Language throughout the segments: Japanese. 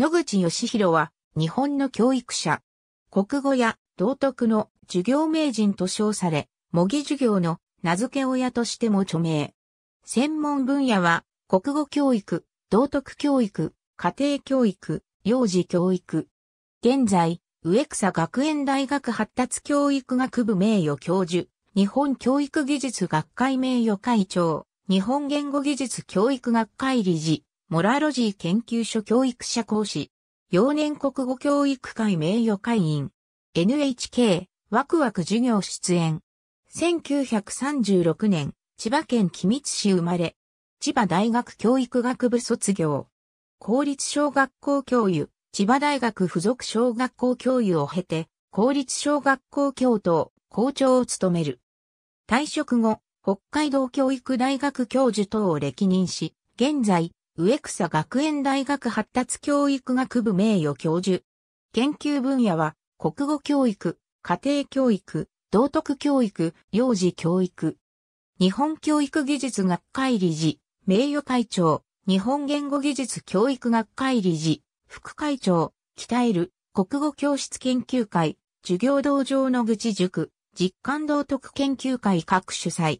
野口義弘は日本の教育者、国語や道徳の授業名人と称され、模擬授業の名付け親としても著名。専門分野は国語教育、道徳教育、家庭教育、幼児教育。現在、植草学園大学発達教育学部名誉教授、日本教育技術学会名誉会長、日本言語技術教育学会理事、モラロジー研究所教育者講師、幼年国語教育会名誉会員、NHK ワクワク授業出演。1936年、千葉県君津市生まれ、千葉大学教育学部卒業。公立小学校教諭、千葉大学附属小学校教諭を経て、公立小学校教頭、校長を務める。退職後、北海道教育大学教授等を歴任し、現在、植草学園大学発達教育学部名誉教授。研究分野は、国語教育、家庭教育、道徳教育、幼児教育。日本教育技術学会理事、名誉会長、日本言語技術教育学会理事、副会長、鍛える、国語教室研究会、授業道場野口塾、実感道徳研究会各主催。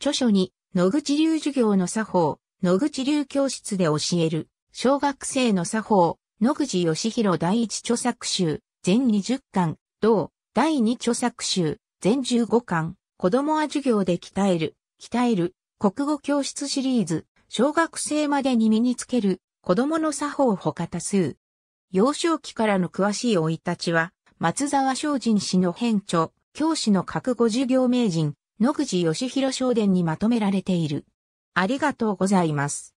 著書に、野口流授業の作法、野口流教室で教える、小学生の作法、野口義弘第一著作集、全20巻、同、第2著作集、全15巻、子供は授業で鍛える、鍛える、国語教室シリーズ、小学生までに身につける、子供の作法他多数。幼少期からの詳しい老いたちは、松沢昌人氏の編著、教師の覚悟授業名人、野口義弘商伝にまとめられている。ありがとうございます。